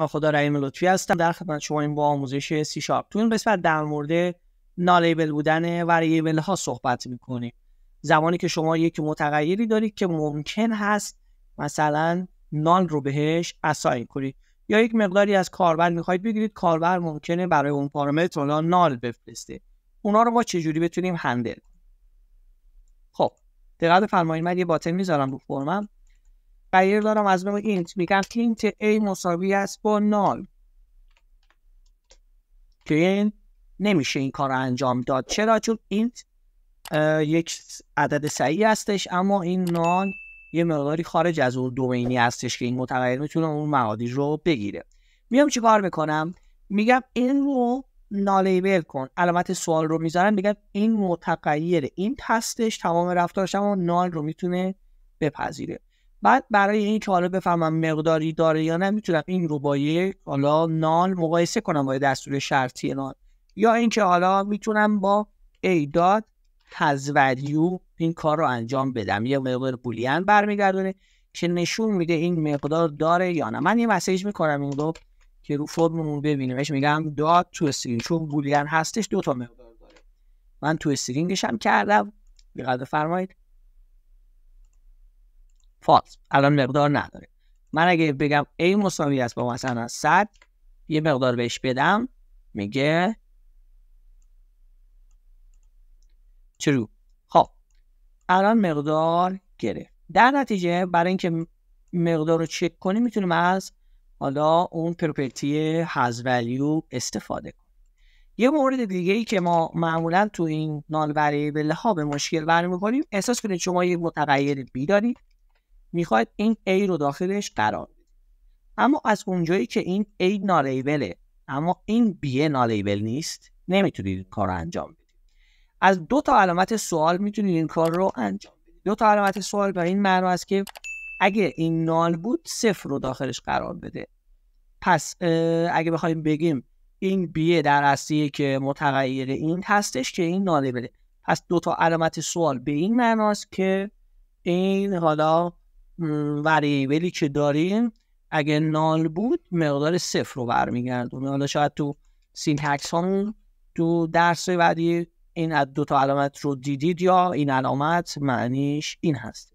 خدا رحیم لطفی هستم در خدمت شما این با آموزش سی شارپ تو این قسمت در مورد نالیبل بودن وریبل ها صحبت میکنیم زمانی که شما یک متغیری دارید که ممکن هست مثلا نال رو بهش اساین کنید یا یک مقداری از کاربر میخواید بگیرید کاربر ممکنه برای اون پارامتر نال بفرسته اونا رو ما چجوری بتونیم هندل خب دقت فرمایید من یه باتن میذارم رو فرمم تغییر دارم از نوع اینت میگم اینت a مساوی است با نال که این نمیشه این کار رو انجام داد چرا چون اینت یک عدد صحیح هستش اما این نال یه مقداری خارج از اون دومینی هستش که این متغیر میتونه اون معادی رو بگیره میام چی کار میکنم میگم این رو نالیبل کن علامت سوال رو میذارم میگم این متغیر این تستش تمام رفتارش اما نال رو میتونه بپذیره بعد برای این که حالا بفهمم مقداری داره یا نه میتونم این رو با یک حالا نان مقایسه کنم با دستور شرطی نال یا اینکه حالا میتونم با ایداد این کار رو انجام بدم یه مقدار بولین برمیگردونه که نشون میده این مقدار داره یا نه من یه مسیج میکنم این رو که رو فرممون ببینیمش میگم داد تو استرینگ چون بولین هستش دو تا مقدار داره من تو استرینگش هم کردم بقدر فرمایید فالس الان مقدار نداره من اگه بگم A مساوی است با مثلا 100 یه مقدار بهش بدم میگه true خب الان مقدار گرفت در نتیجه برای اینکه مقدار رو چک کنیم میتونیم از حالا اون پروپرتی هاز ولیو استفاده کنیم یه مورد دیگه ای که ما معمولا تو این نال وریبل ها به مشکل برمیخوریم احساس کنید شما یه متغیر بی دارید میخواید این A رو داخلش قرار اما از اونجایی که این A نالیبله اما این B نالیبل نیست نمیتونید این کار انجام بدید از دو تا علامت سوال میتونید این کار رو انجام بدید دو تا علامت سوال به این معنی است که اگه این نال بود صفر رو داخلش قرار بده پس اگه بخوایم بگیم این b در که متغیر این هستش که این نالیبله پس دو تا علامت سوال به این معناست که این حالا وریبلی که داریم اگه نال بود مقدار صفر رو برمیگردونه حالا شاید تو سینتکس همون تو درس بعدی این از دو تا علامت رو دیدید یا این علامت معنیش این هست